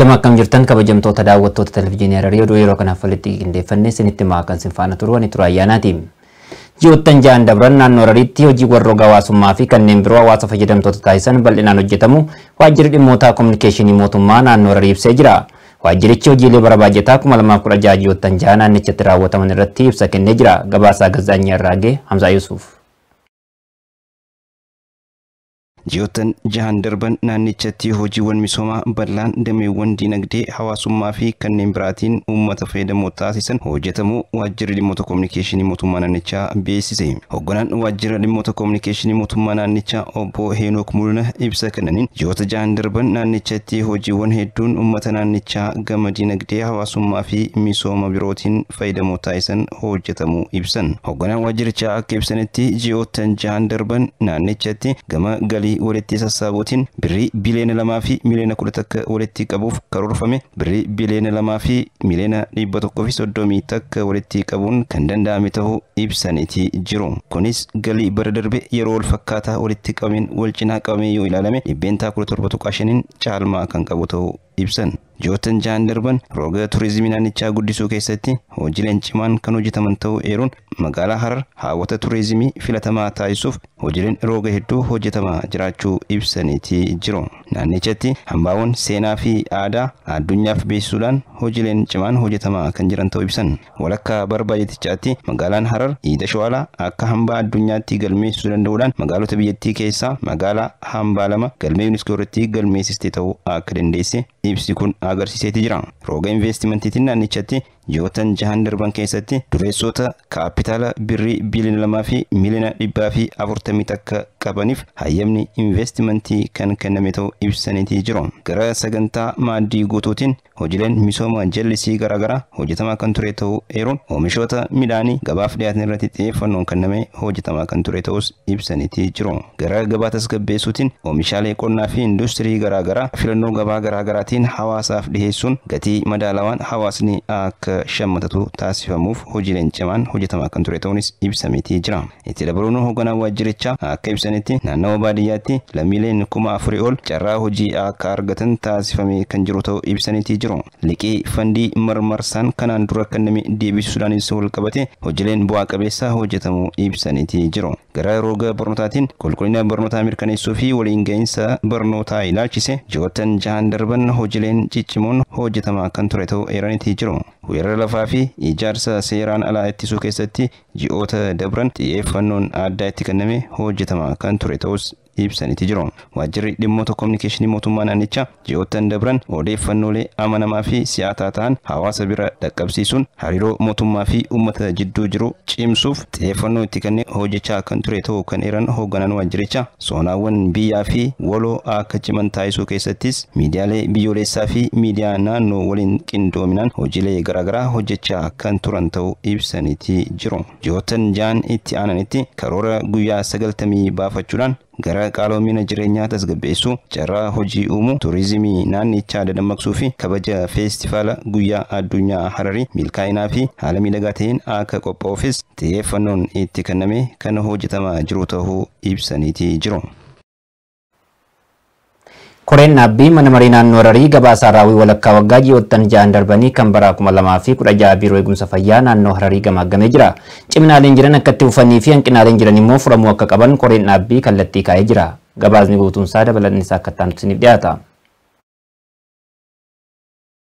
Shama akkam jirtan kabajamtoota daawwattoota televizyiinii Hararii oduu yeroo kanaaf walitti qindeeffannee sinitti himaa kan sinfaana faana turu ani tura dabran naannoo Harariitti hojii warroga hawaasummaa fi kanneen biroo hawaasa fayyadamtoota taasisan bal'inaan hojjetamu waajjirri dhimmoota koominikeeshinii mootummaa naannoo Hararii ibsee jira. Waajjirichi hojiilee bara baay'ataa 2016 ji'oottan ja'aa naannichatti raawwataman irratti ibsa kennee jira. Gabaasaa Gazaanyaa Irraagee Hamzaa Yuusuuf. Ji'oottan jahan darban naannichatti hojiiwwan misoomaa bal'aan dameewwan dinagdee hawaasummaa fi kanneen biraatiin uummata fayyadamoo taasisan hojjetamu waajjirri dhimmoota koominikeeshinii mootummaa naannichaa beeksise. hogganaan waajjira dhimmoota koominikeeshinii mootummaa naannichaa obbo Heenook Muluna ibsa kannaniin ji'oota jahan darban naannichatti hojiiwwan hedduun uummata naannichaa gama dinagdee hawaasummaa fi misooma birootiin fayyadamoo taasisan hojjetamu ibsan. Hoogganaan waajjirichaa akka ibsanitti ji'oottan jahan darban naannichatti gama fi walitti sassaabuutiin birrii biliyoona lamaa fi miliyoona kudha takka walitti qabuuf karoorfame birrii biliyoona lamaa fi miliyoona dhibba tokkoo fi soddomii takka walitti qabuun kan danda'ame ta'uu ibsaniiti jiru. Kunis galii bara darbe yeroo wal fakkaataa walitti qabameen wal cinaa qabamee yoo ilaalame dhibbeentaa kudha torba tuqaashaniin caalmaa kan qabu ta'uu ibsan. Joottan ja'an darban rooga turizimii naannichaa guddisuu keessatti hojiileen cimaan kan hojjetaman ta'uu eeruun magaalaa Harar hawwata turizimii filatamaa taasisuuf hojiileen rooga hedduu hojjetamaa jiraachuu ibsaniiti jiru. Naannichatti hambaawwan seenaa fi aadaa addunyaaf beeksisuudhaan hojiileen cimaan hojjetamaa kan jiran ta'uu ibsan. walakka barbaajetichaatti magaalaan Harar hiida shawaalaa akka hambaa addunyaatti galmeessuu danda'uudhaan magaalota biyyattii keessaa magaalaa hambaa galmee yuuniskoo irratti galmeessistee ta'uu akka dandeesse ibsi kun agarsiiseeti jira. Rooga investimantiitiin naannichatti yoota jahan darban keessatti dureessota kaapitaala birrii bilina lamaa fi miiliyoona dhibbaa fi afurtamii takka qabaniif hayyamni investimentii kan kenname ta'uu ibsaniti jiru. Gara sagantaa maaddii guutuutiin hojiileen misooma jallisii garaa hojjetamaa kan ture ta'uu eeruun oomishoota midhaanii gabaaf dhiyaatan irratti xiyyeeffannoon kenname hojjetamaa kan ture ta'us ibsaniti jiru. Gara gabaa tasgabbeessuutiin oomishaalee qonnaa fi industirii garaagaraa filannoo gabaa garaagaraatiin hawaasaaf dhiyeessuun gatii madaalawaan hawaasni akka akka shammatatu taasifamuuf hojiileen cimaan hojjetamaa kan ture ta'uunis ibsameetii jira. Itti dabaluun hoogganaan waajjirichaa akka ibsanitti naannawa baadiyyaatti lammiileen kuma afurii ol carraa hojii akka argatan taasifame kan jiru ta'u ibsanitii jiru. Liqii fandii marmarsaan kanaan dura kenname deebisuudhaanis walqabate hojiileen bu'aa qabeessaa hojjetamuu ibsanitii jiru. Gara roga barnootaatiin qulqullina barnootaa mirkaneessuu fi waliin gahinsa barnootaa ilaalchise hojiileen ciccimoon hojjetamaa kan ture jiru. weerara lafaa fi ijaarsa seeraan alaa ittisuu keessatti ji'oota dabran xiyyeeffannoon addaa itti kenname hojjetama kan ture ta'us ibsanitti jiru. Waajjirri dhimmoota koominikeeshinii mootummaa naannichaa ji'oottan dabran odeeffannoolee amanamaa fi siyaataa ta'an hawaasa bira dhaqqabsiisuun hariiroo mootummaa fi uummata jidduu jiru cimsuuf xiyyeeffannoo itti kanne hojjechaa kan ture ta'uu kan eeran hoogganaan waajjiricha soonaawwan biyyaa fi waloo akka ciman taasisuu keessattis miidiyaalee biyyoolessaa fi miidiyaa naannoo waliin qindoominaan hojiilee garaagaraa hojjechaa kan turan ta'uu ibsanitti jiru. Ji'oottan jaan itti aananitti karoora guyyaa sagaltamii baafachuudhaan gara qaaloomina jireenyaa tasgabbeessuu carraa hojii uumuu tuurizimii naannichaa dadammaksuu fi kabaja feestivaala guyyaa addunyaa hararii milkaa'inaa fi haala miidhagaa ta'een akka qophaa'uufis xiyyeeffannoon itti kannamee kana hojjetamaa jiru ta'uu ibsaniitii jiru. Koreen dhaabbii mana marii naannoo Hararii gabaasaa raawwii walakkaa waggaa ji'oottan ja'an darbanii kan bara jaa biiroo eegumsa fayyaa naannoo Hararii gamaagamee jira. Ciminaaleen jiran akkatti ufanii fi hanqinaaleen jiran immoo furamuu akka qaban Koreen dhaabbii kallattii kaa'ee jira. Gabaasni guutuun isaa dabalaniis akka ta'antu dhiyaata.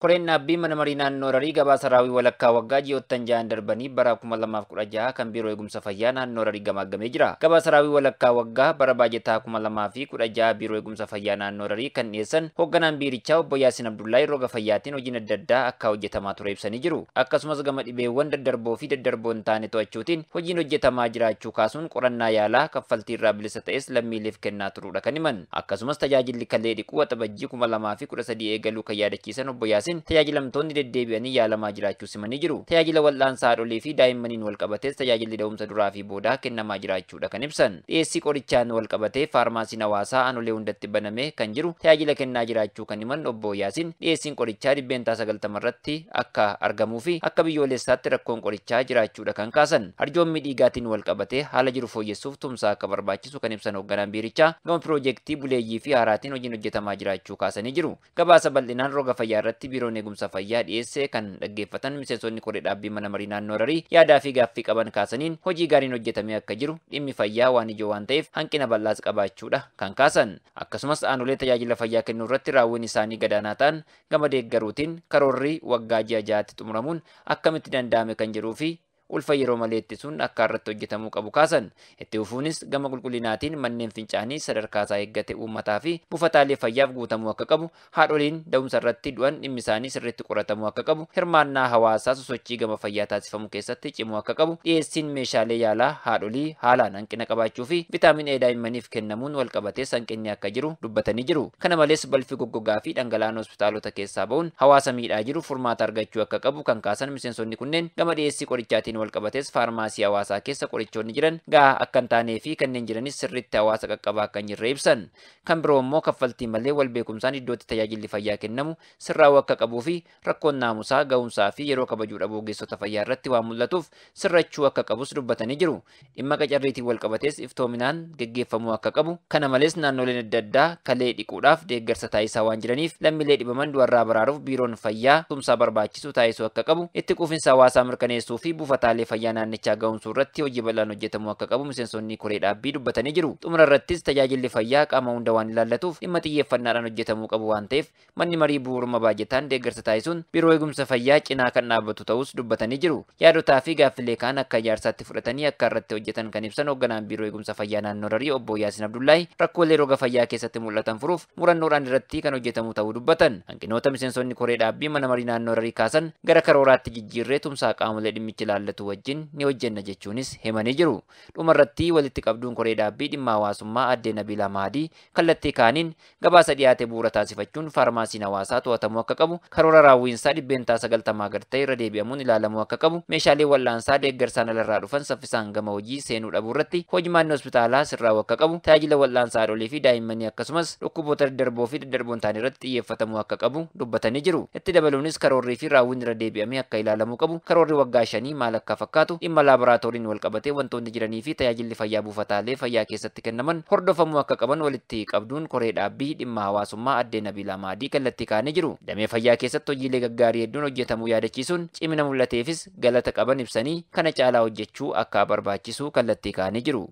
Koreen dhaabbii mana mariinaan Noorarii gabaasa raawwii walakkaa waggaa ji'oottan ja'an darbanii bara 2016 kan biiroo eegumsa fayyaa naannoo Noorarii gamaagamee jira. Gabaasa raawwii walakkaa waggaa bara baajetaa 2016 biiroo eegumsa fayyaa naannoo Noorarii kan dhiyeessan hoogganaan biirichaa obbo Yaasin Abdullaahi roga fayyaatiin hojiin adda addaa akka hojjetamaa ture ibsanii jiru. Akkasumas gama dhibeewwan daddarboo fi daddarboo hin taane to'achuutiin hojiin hojjetamaa jiraachuu kaasuun qorannaa yaalaa kaffaltii irraa bilisa ta'es lammiileef kennaa turuudha kan himan. Akkasumas tajaajilli kallee dhiquu waxabajjii 2013 eegaluu kan yaadachiisan obbo Yaasin keessattis tajaajilamtoonni deddeebi'anii yaalamaa jiraachuu simanii jiru. Tajaajila wal'aansaa haadholii fi daa'immaniin wal qabatees tajaajilli da'umsa duraa fi boodaa kennamaa jiraachuudha kan ibsan. Dhiyeessii qorichaan wal qabatee faarmaasiin hawaasaa anolee hundatti banamee kan jiru tajaajila kennaa jiraachuu kan himan obbo Yaasin dhiyeessiin qorichaa dhibbeentaa sagaltama irratti akka argamuu fi akka biyyoolessaatti rakkoon qorichaa jiraachuudha kan kaasan. Arjoommi dhiigaatiin wal qabatee haala jiru fooyyessuuf tumsaa akka barbaachisu kan ibsan hoogganaan biirichaa noon piroojeektii buleeyyii fi haaraatiin hojiin hojjetamaa jiraachuu kaasanii jiru. Gabaasa bal'inaan roga fayyaa irratti biiroon eegumsa fayyaa dhiyeesse kan dhaggeeffatan miseensonni qoree dhaabbii mana marii naannoo rarii yaadaa fi gaaffii qaban kaasaniin hojii gaariin hojjetame akka jiru dhimmi fayyaa waan ijoo waan ta'eef hanqina bal'aas qabaachuudha kan kaasan. Akkasumas aanolee tajaajila fayyaa kennuu irratti raawwiin isaanii gadaanaa ta'an gama deeggaruutiin karoorri waggaa ji'a ja'aatti xumuramuun akkamitti danda'ame kan jiruu fi ulfa yeroo malee ittisuun akka irratti hojjetamuu qabu kaasan. Itti fufuunis gama qulqullinaatiin manneen fincaanii sadarkaa isaa eeggate uummataa fi buufataalee fayyaaf guutamuu akka qabu, haadholiin da'umsa irratti du'an dhimmi isaanii sirriitti qoratamuu akka qabu, hirmaannaa hawaasaa sosochii gama fayyaa taasifamu keessatti cimuu akka qabu, dhiyeessiin meeshaalee yaalaa haadholii haalaan hanqina qabaachuu fi vitaamin E daa'immaniif kennamuun wal qabatee hanqinni akka jiru dubbatanii jiru. Kana malees balfi goggogaa fi dhangala'aan hospitaalota keessaa ba'uun hawaasa miidhaa jiru furmaata argachuu akka qabu kan kaasan miseensonni kunneen gama dhiyeessii qorichaatiin walqabates faarmaasii hawaasaa keessa qorichoonni jiran gaa akkan taanee fi kanneen jiranis sirritti hawaasa qaqqabaa akka hin jirre ibsan. Kan biroo immoo kaffaltii malee wal beekumsaan iddootti tajaajilli fayyaa kennamu sirraawuu akka qabuu fi rakkoon naamusaa ga'umsaa fi yeroo kabajuu dhabuu ogeessota fayyaa irratti waan mul'atuuf sirrachuu akka qabus dubbatanii jiru. Dhimma qacarriitiin walqabates iftoominaan gaggeeffamuu akka qabu kana malees naannoleen adda addaa kalee dhiquudhaaf deeggarsa taayisaa waan jiraniif lammiilee dhibaman du'arraa baraaruuf biiroon fayyaa tumsaa barbaachisu taayisuu akka qabu itti quufinsa hawaasaa mirkaneessuu fi buufata. akkaataalee fayyaa naannichaa ga'umsuu irratti hojii bal'aan hojjetamuu akka qabu miseensonni koree dhaabbii dubbatanii jiru. Xumura irrattis tajaajilli fayyaa qaama hunda waan ilaallatuuf dhimma xiyyeeffannaadhaan hojjetamuu qabu waan ta'eef manni marii bu'uuruma baajataan deeggarsa taasisuun biroo eegumsa fayyaa cinaa kan dhaabbatu ta'us dubbatanii jiru. Yaadotaa fi gaaffilee kaan akka ijaarsaatti fudhatanii akka irratti hojjetan kan ibsan hoogganaan biiroo eegumsa fayyaa naannoo Rarii obbo Yaasin Abdullaahi rakkoolee roga fayyaa keessatti mul'atan furuuf murannoodhaan irratti kan hojjetamu ta'uu dubbatan. Hanqinoota miseensonni koree dhaabbii mana marii naannoo Rarii kaasan gara karooraatti jijjiirree tumsaa qaamolee dhimmichi ilaallatu. mul'atu wajjin ni hojjenna jechuunis himanii jiru. Dhumarratti walitti qabduun koree dhaabbii dhimma hawaasummaa addee Nabiilaa Mahadii kallattii kaaniin gabaasa dhiyaate bu'uura taasifachuun faarmaasiin hawaasaa to'atamuu akka qabu, karoora raawwiinsaa dhibbeentaa sagaltamaa gartee irra deebi'amuun ilaalamuu akka qabu, meeshaalee wal'aansaa deeggarsaan alarraa dhufan saffisaan gama hojii seenuu dhabuu irratti hojimaanni hospitaalaa sirraa'u akka qabu, tajaajila wal'aansaa haadholii fi daa'immanii akkasumas dhukkuboota daddarboo fi daddarboon ta'an irratti xiyyeeffatamuu akka qabu dubbatanii jiru. Itti dabaluunis karoorrii fi raawwiin irra deebi'amee akka ilaalamuu qabu, karoorri waggaa shanii maal akka fakkaatu dhimma laaboraatooriin wal qabatee wantoonni jiranii fi tajaajilli fayyaa buufataalee fayyaa keessatti kennaman hordofamuu akka qaban walitti qabduun koree dhaabbii dhimma hawaasummaa addee Nabiilaa Maadii kallattii kaanee jiru. Damee fayyaa keessatti hojiilee gaggaarii hedduun hojjetamuu yaadachiisuun cimina mul'ateefis galata qaban ibsanii kana caalaa hojjechuu akka barbaachisuu kallattii kaanee jiru.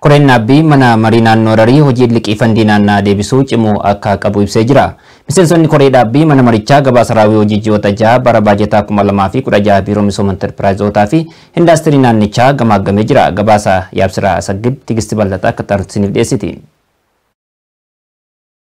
Koreen dhaabbii mana marii naannoo rarii hojii liqii fandii naannaa deebisuu cimuu akka qabu ibsee jira. Miseensonni koree dhaabbii mana marichaa gabaasa raawwii hojii ji'oota ja'a bara baajetaa kuma lamaa fi kudha ja'a biiroo misooma intarpiraayizotaa fi indaastirii naannichaa gamaagamee jira. Gabaasa yaabsiraa sagid tigisti bal'ataa akka taartisiniif dhiyeessiti.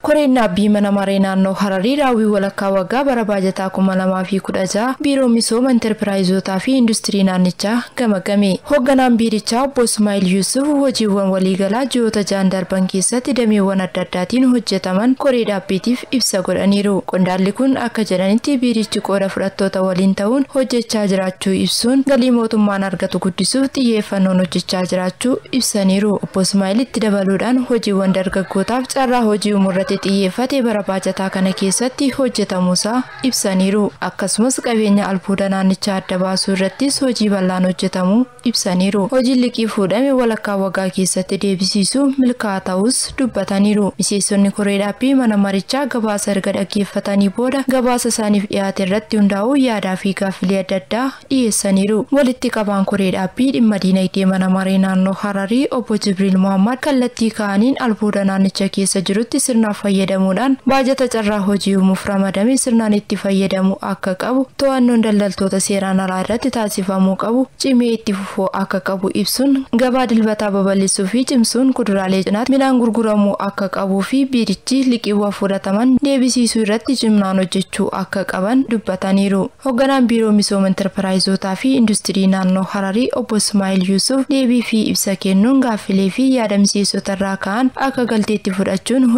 Koreen dhaabbii mana maree naannoo Hararii raawwii walakkaa waggaa bara baajataa kuma lamaa fi kudha ja'a biiroo misooma intarpiraayizootaa fi industirii naannichaa gamagame. Hoogganaan biirichaa obbo Sumaayil Yuusuf hojiiwwan waliigalaa ji'oota ja'an darban keessatti dameewwan adda addaatiin hojjetaman koree dhaabbiitiif ibsa godhaniiru. Qondaalli kun akka jedhanitti biirichi qooda fudhattoota waliin ta'uun hojjechaa jiraachuu ibsuun galii mootummaan argatu guddisuuf xiyyeeffannoon hojjechaa jiraachuu ibsaniiru. Obbo itti dabaluudhaan hojiiwwan dargaggootaaf carraa hojii itti e bara baajataa kana keessatti hojjetamuusaa ibsaniiru akkasumas qabeenya albuuda naannichaa adda baasuu irrattis hojii bal'aan hojjetamu ibsaniiru hojiin liqii fuudhame walakkaa wagaa keessatti deebisiisu milkaa ta'us dubbataniiru miseensonni koreedhaa mana marichaa gabaasa erga dhaggeeffatanii booda gabaasa isaaniif dhiyaate irratti hundaa'uu yaadaa fi gaaffilee adda addaa dhiyeessaniiru walitti qabaan koreedhaa fi dhimma diinagdee mana maree naannoo hararii obbo jibriil mohammad kallattii ka'aniin albuuda naannicha keessa jirutti sirna fayyadamuudhaan baajata carraa hojii uumuuf ramadame sirnaan itti fayyadamu akka qabu to'annoon daldaltoota seeraan alaa irratti taasifamuu qabu cimee itti fufoo akka qabu ibsuun gabaa dilbataa babal'isuu fi cimsuun kuduraalee cinaatti midhaan gurguramuu akka qabuu fi biirichi liqiiwwan fudhataman deebisiisuu irratti cimnaan hojjechuu akka qaban dubbataniiru. Hoogganaan biiroo misooma interpiraayizotaa fi industirii naannoo Hararii obbo Ismaa'il Yuusuf deebii fi ibsa kennuun gaaffilee fi yaadamsiisota ka'an akka galteetti fudhachuun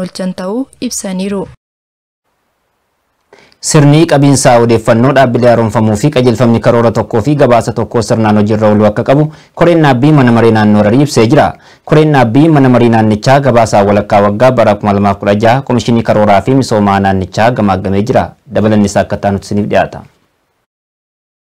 irraan ta'uu ibsaniiru. Sirni qabiinsaa odeeffannoo dhaabbilee haaromfamuu fi qajeelfamni karoora tokkoo fi gabaasa tokkoo sirnaan hojiirra ooluu akka qabu koreen dhaabbii mana maree naannoo Hararii ibsee jira. Koreen dhaabbii mana maree naannichaa gabaasaa walakkaa waggaa bara 2016 Komishinii Karooraa fi Misoomaa Naannichaa gamaagamee jira. dabalannisaa akka taanutti isiniif dhiyaata.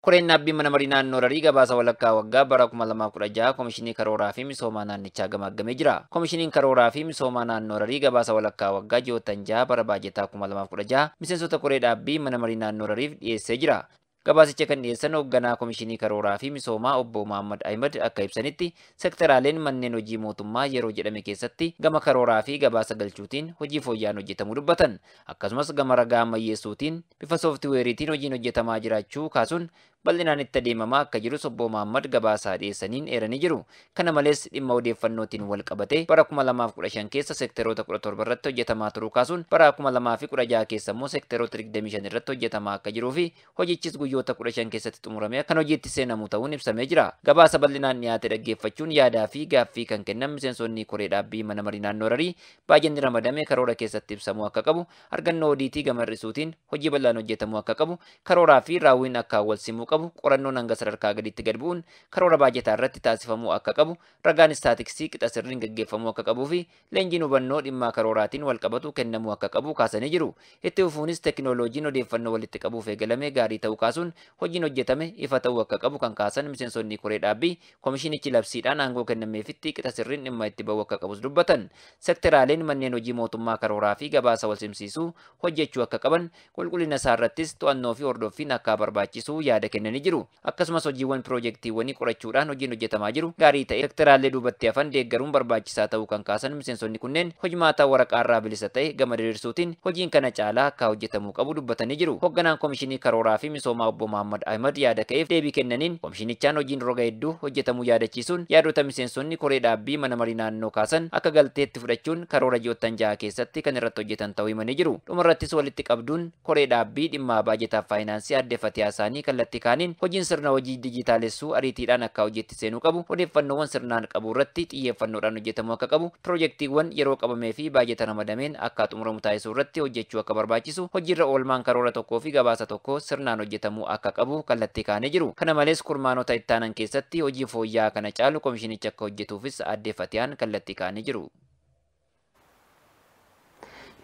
Koreen Naabbii mana marii naannoo Rarii gabaasa walakkaa waggaa bara 2016 Komishinii Karooraa fi Misoomaa Naannichaa gamaggamee jira. Komishiniin Karooraa fi Misoomaa naannoo Rarii gabaasa walakkaa waggaa jaha bara baajataa 2016 miseensota Koree Dhaabbii mana marii naannoo Rariif dhiyeessee jira. Gabaasicha kan dhiyeessan hoogganaa Komishinii Karooraa fi Misoomaa Obbo Muhammad Ahmed akka ibsanitti sektaraaleen manneen hojii mootummaa yeroo jedhame keessatti gama karooraa fi gabaasa galchuutiin hojii fooyyaan hojjetamuu dubbatan. Akkasumas gama ragaa ammayyeessuutiin bifa sooftiweeriitiin hojiin hojjetamaa jiraachuu kaasuun bal'inaan itti adeemamaa akka jiru sobbo Mahammad gabaasaa dhiyeessaniin eeranii jiru. Kana malees dhimma odeeffannootiin wal qabatee bara 2015 keessa seektaroota 17 irratti hojjetamaa turuu kaasuun bara 2016 keessa immoo seektaroota 25 irratti hojjetamaa akka jiruu fi hojichis guyyoota 15 keessatti xumuramee kan hojiitti seenamu ta'uun ibsamee jira. Gabaasa bal'inaan dhiyaate dhaggeeffachuun yaadaa fi gaaffii kan kennan miseensonni koree dhaabbii mana marii naannoo rarii baay'inni ramadame karoora keessatti ibsamuu akka qabu argannoo odiitii gamarrisuutiin hojii bal'aan hojjetamuu akka qabu karooraa fi raawwiin akka wal simuu qabu qorannoon hanga sadarkaa gadiitti gad bu'uun karoora baajataa irratti taasifamuu akka qabu ragaan istaatiksii qixa sirriin gaggeeffamuu akka qabuu fi leenjiin hubannoo dhimmaa karooraatiin wal qabatu kennamuu akka qabu kaasanii jiru. Itti fufuunis teekinooloojiin odeeffannoo walitti qabuuf eegalame gaarii ta'uu kaasuun hojiin hojjetame ifa ta'uu akka qabu kan kaasan miseensonni koree dhaabbii koomishinichi labsiidhaan aangoo kennameefitti qixa sirriin dhimma itti ba'uu akka qabus dubbatan. Sektaraaleen manneen hojii mootummaa karooraa fi gabaasa wal simsiisuu hojjechuu akka qaban qulqullina isaa irrattis to'annoo fi hordoffiin akka barbaachisu yaada kenna. ni jiru. Akkasumas hojiiwwan piroojektiiwwanii qorachuudhaan hojiin hojjetamaa jiru gaarii ta'e sektoraalee duubatti hafan deeggaruun barbaachisaa ta'uu kan kaasan miseensonni kunneen hojimaataa waraqaarraa bilisa ta'e gama diriirsuutiin hojiin kana caalaa akka hojjetamuu qabu dubbatanii jiru. Hoogganaan komishinii karooraa fi misoomaa obbo Mahaammad Ahmad yaada ka'eef deebii kennaniin komishinichaan hojiin roga hedduu hojjetamuu yaadachiisuun yaadota miseensonni koree dhaabbii mana marii naannoo kaasan akka galteetti fudhachuun karoora ji'oottan jaha keessatti kan irratti hojjetan ta'uu himanii jiru. Dhumarrattis walitti qabduun koree dhaabbii defatiasani kalatik faayinaansii isaanii kallattii kaaniin hojiin sirna hojii dijitaalessuu ariitiidhaan akka hojjetti seenuu qabu odeeffannoowwan sirnaan qabu irratti xiyyeeffannoodhaan hojjetamu akka qabu piroojeektiiwwan yeroo qabamee fi baay'ata ramadameen akka xumuramu taasisuu irratti hojjechuu akka barbaachisu hojiirra oolmaan karoora tokkoo fi gabaasa tokko sirnaan hojjetamu akka qabu kallattii kaanee jiru. Kana malees kurmaanota ittaanan keessatti hojii fooyya'aa kana caalu komishinichi akka hojjetuufis addeeffatee kallattii kaanee jiru.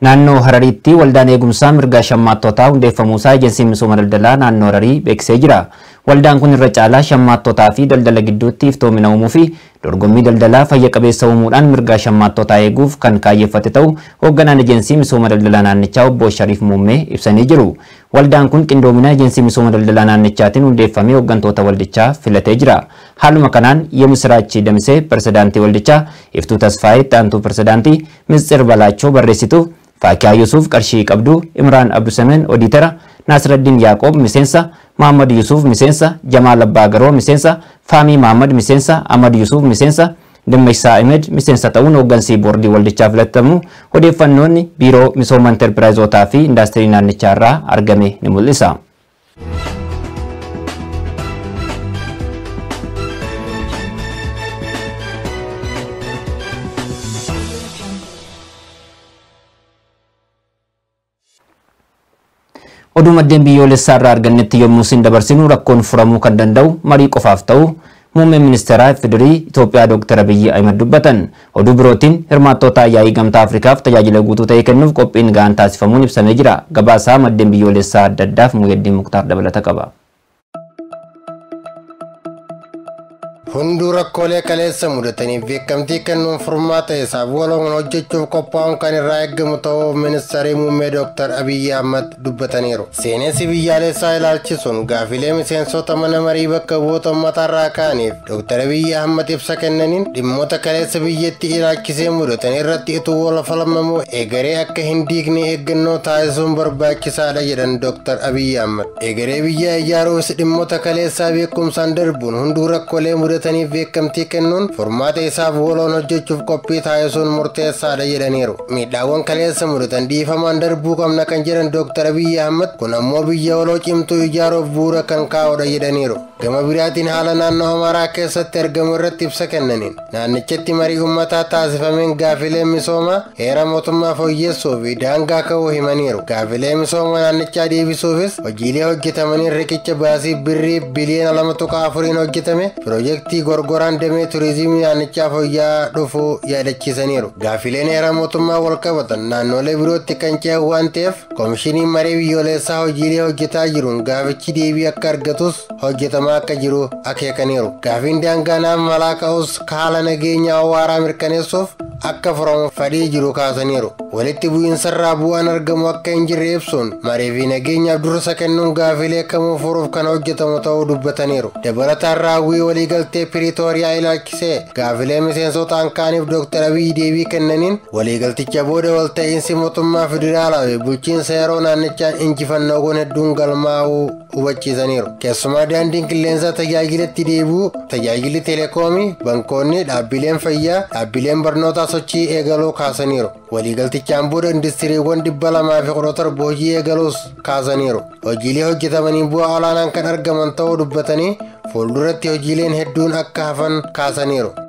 Naannoo Harariitti waldaan eegumsaa mirga shammaattootaa hundeeffamuusaa Ejensii misooma daldalaa naannoo Hararii beeksee jira. Waldaan kun irra caalaa shammaattootaa fi daldala gidduutti iftoomina uumuu fi dorgommii daldalaa fayya qabeessa uumuudhaan mirgaa shammaattootaa eeguuf kan kaayyeffate ta'u hoogganaan ejensii misooma daldalaa naannichaa obbo Shariif Muummee ibsanii jiru. Waldaan kun qindoomina ejensii misooma daldalaa naannichaatiin hundeeffamee hooggantoota waldichaa filatee jira. Haaluma kanaan yemmuu Siraachi Damisee pirezidaantii waldichaa, Faakiyaa Yusuuf qarshii qabduu, Imraan Abdusameen Oditara, Naasraddin Yaaqoob miseensa, Mahammad Yusuf miseensa, Jamaal Abbaagaroo miseensa, Faamii Mahammad miseensa, Ahmad Yusuf miseensa, Dammashsaa Imed miseensa ta'uun hooggansii boordii waldichaa filatamu odeeffannoonni biiroo misooma interpiraayizootaa fi indaastirii naannichaa irraa argame ni mul'isa. oduu maddeen biyyoolessaa irraa argannetti yommuu siin dabarsinu rakkoon furamuu kan danda'u marii qofaaf ta'u muummeen ministeeraa fidirii Itoophiyaa Dr. Abiyyi Ahmed dubbatan oduu birootiin hirmaattota ayyaayii gamtaa Afrikaaf tajaajila guutuu ta'ee kennuuf qophiin ga'aan taasifamuun ibsamee jira gabaasaa maddeen biyyoolessaa adda addaaf muyaddii muktaar dabalata qaba. hunduu rakkoolee qaleessa mudataniif beekamtii kennuun furmaa ta'e saawwaloon hojjechuuf qophaa'uun kan irraa eeggamu ta'uu ministeerii muummee dooktar abiyyi ahmad dubbataniiru seenessi biyyaalessaa ilaalchisuun gaafilee miseensota mana marii bakka buuta ummataarraa ka'aniif dooktar abiyyi ahmad ibsa kennaniin dhimmoota qaleessa biyyattii ilaalchisee mudatan irratti ituu walafa lammamuu eegaree akka hin diigne eeggannoo taasisuun barbaachisaadha jedhan dooktar abiyyi ahmad eegaree biyyaa ijaaruufis dhimmoota qaleessaa beekumsaan darbuun hunduu rakkoolee mudatan hojjetaniif beekamtii kennuun furmaata isaaf waloon hojjechuuf qophii taasisuun murteessaadha jedhaniiru. Miidhaawwan kaleessa mudatan dhiifamaan darbuu qabna kan jedhan Dooktar Abiyyi Ahmad kun ammoo biyya waloo cimtuu ijaaruuf bu'uura kan kaa'udha jedhaniiru. gama biraatiin haala naannoo amaaraa keessatti argamu irratti ibsa kennaniin naannichatti marii uummataa taasifameen gaafilee misoomaa heera mootummaa fooyyessuu fi daangaa ka'uu himaniiru gaafilee misooma naannichaa deebisuufis hojiilee hojjetamaniin riqicha baasii birrii biliyoona lama tuqa afuriin hojjetame piroojeektii gorgoraan damee turiizimii naannichaa fooyyaa dhufuu yaadachiisaniiru gaafileen heera mootummaa wal qabatan naannolee birootti kan ce'u waan ta'eef koomishiniin marii biyyoolessaa hojiilee hojjetaa jiruun gaafichi deebii akka argatus hojjetama uumamaa akka jiru akeekaniiru gaafiin daangaa malaaka malaa ka'us haala nageenya mirkaneessuuf akka fira fadhii jiru kaasaniiru. Walitti bu'iinsarraa bu'aan argamu akka hin jirre ibsuun marii fi nageenyaaf dursa kennuun gaafilee akka furuuf kan hojjetamu ta'uu dubbataniiru. Dabalataan raawwii waliigaltee Piriitooriyaa ilaalchisee gaafilee miseensotaan kaaniif dooktar abiy deebii kennaniin waliigalticha booda walta'iinsi mootummaa federaalaa fi bulchiinsa yeroo naannichaan injifannoowwan hedduun galmaa'uu hubachiisaniiru. Keessumaa daandiin qilleensaa tajaajilatti deebi'u tajaajilli teleekoomii, bankoonni, dhaabbileen fayyaa, dhaabbileen barnootaa sochii eegaloo kaasaniiru. Waliigaltichaan booda industiriiwwan dhibba lamaa fi kudha torba hojii eegaluus kaasaniiru. Hojiilee hojjetamanii bu'aa olaanaan kan argaman ta'uu dubbatanii fuulduratti hojiileen hedduun akka hafan kaasaniiru.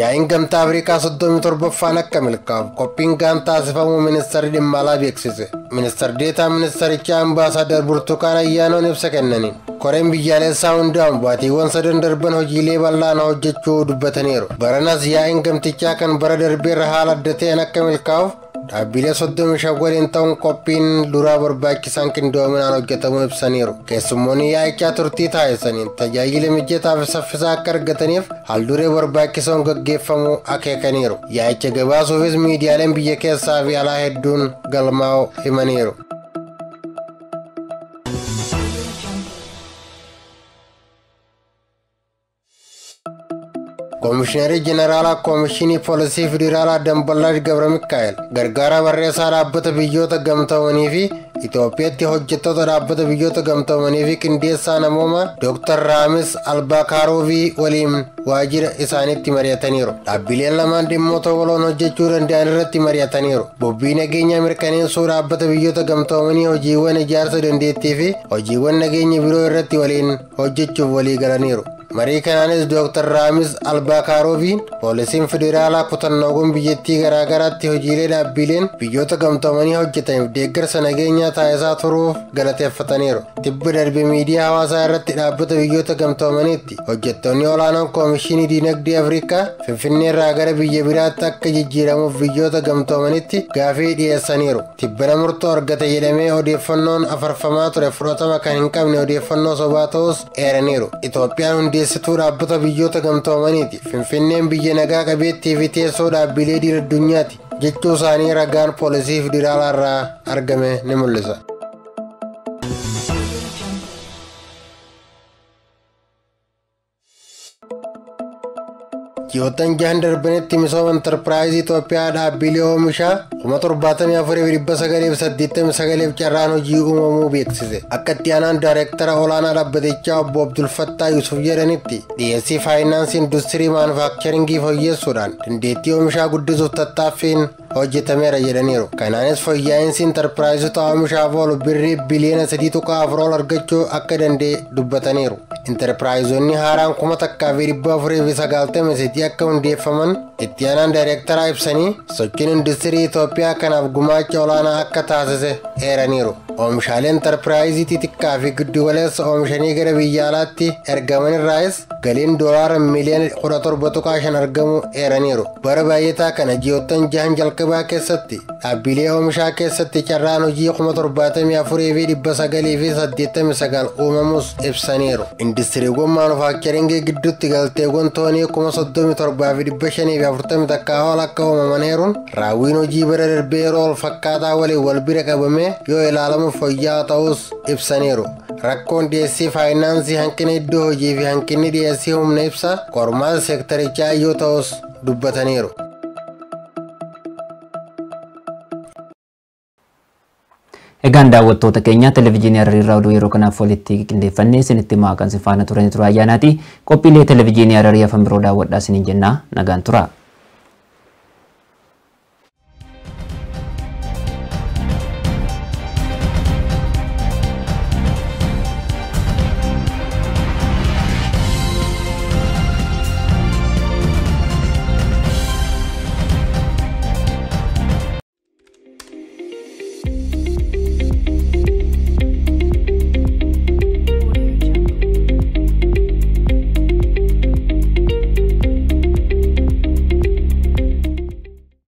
Yaa'iin Gamtaa Afrikaa 37ffaan akka milkaa'u qophiin gaantaa taasifamu ministarri dhimma alaa beeksise. Ministar Deetaa ministarichaa Ambaasaadar Burtukaan Ayyaanoon ibsa kennaniin. Koreen biyyaalessaa hundaa'uun baatiiwwan sadan darban hojiilee bal'aanaa hojjechuu dubbataniiru. Baranas yaa'iin gamtichaa kan bara darbeerra haala adda ta'een akka milkaa'uuf Dhaabbilee soddomii shagooliin ta'uun qophiin duraa barbaachisaan qindoominaan hojjetamu ibsaniiru. Keessummoonni yaa'ichaa turtii taasisaniin tajaajila mijataa fi saffisaa akka argataniif halduree barbaachisoon gaggeeffamu akeekaniiru. Yaa'icha gabaasuufis miidiyaaleen biyya keessaa fi alaa hedduun galmaa'u himaniiru. Koomishinarri Jeneraalaa Koomishinii Poolisii Federaalaa Damballaa Gabramikaa'el gargaara barreessaa dhaabbata biyyoota gamta'anii fi Itoophiyaatti hojjettoota dhaabbata biyyoota gamtoomanii fi qindeessaa namoomaa Dr. Raamis Albaakaaroovii waliin waajjira isaaniitti mari'ataniiru. Dhaabbileen lamaan dhimmoota waloon hojjechuu danda'an irratti mari'ataniiru. Bobbii nageenya mirkaneessuu dhaabbata biyyoota gamtoomanii hojiiwwan ijaarsa dandeettii fi hojiiwwan nageenya biroo irratti waliin hojjechuuf walii galaniiru. Marii kanaanis Dr. Raamis Albaakaaroviin poolisiin federaalaa kutannoowwan biyyattii garaagaraatti hojiilee dhaabbileen biyyoota gamtoomanii hojjetaniif deeggarsa nageenyaa taayisaa turuuf galateeffataniiru. Tibba darbe miidiyaa hawaasaa irratti dhaabbata biyyoota gamtoomaniitti hojjettoonni olaanoon koomishinii diinagdee Afrikaa Finfinnee irraa gara biyya biraatti akka jijjiiramuuf biyyoota gamtoomaniitti gaafii dhiyeessaniiru. Tibbana murtoo argate jedhamee odeeffannoon afarfamaa ture fudhatama kan hin qabne odeeffannoo sobaa ta'us eeraniiru. Itoophiyaan hundi gaggeessituu dhaabbata biyyoota gamtoomaniiti. Finfinneen biyya nagaa qabeettii fi teessoo dhaabbilee diir-addunyaati. Jechuu isaanii ragaan poolisiif federaalaa irraa argame ni mul'isa. Itiyootaan jahan darbanitti misooma intarpiraayizii Itoophiyaa dhaabbilee oomishaa 17,498 carraan hojii uumamuu beeksise. Akka itti aanaan daayireektara olaanaa dhaabbatichaa obbo Abdulfattaa Yusuf jedhanitti dhiyeessii faayinaansii industirii maanufaakicharingii fooyyessuudhaan dandeettii oomishaa guddisuuf tattaaffiin hojjetameera jedhaniiru kanaanis fayyaa'insi intarpiraayizota oomishaaf oolu birrii biliyoona 3.4 ol argachuu akka dandee dubbataniiru intarpiraayizonni haaraan kuma takkaa fi dhibba afuriif sagaaltama sitii akka hundeeffaman itti aanaan daayireektaraa ibsanii sochiin industirii Itoophiyaa kanaaf gumaacha olaanaa akka taasise eeraniiru. Oomishaalee intarpiraayizii xixiqqaa fi gidduugaleessa oomishanii gara biyya alaatti ergaman irraas galiin doolaara miliyoona 17.5 argamu eeraniiru. Bara baay'ataa kana ji'oottan jahan jalqabaa keessatti dhaabbilee oomishaa keessatti carraan hojii 74,989 uumamus ibsaniiru. Industiriiwwan maanufaakkcharingii gidduutti galteewwan toonii afurtamii ol akka uumamaneeruun raawwiin hojii bara darbee yeroo wal fakkaataa waliin wal bira qabamee yoo ilaalamu fooyya'aa ta'us ibsaniiru. Rakkoon dhiyeessii faayinaansii hanqina iddoo hojii fi hanqinni dhiyeessii humna ibsa qormaata seektarichaa yoo ta'us dubbataniiru. eegaan daawwattoota keenya televizyiinii Hararii Raadiyoo yeroo kanaaf walitti qindeeffannee isinitti maaqan si faana turani tura ayyaanaati. Qophiilee televizyiinii Hararii afaan biroo daawwadhaa jenna nagaan tura.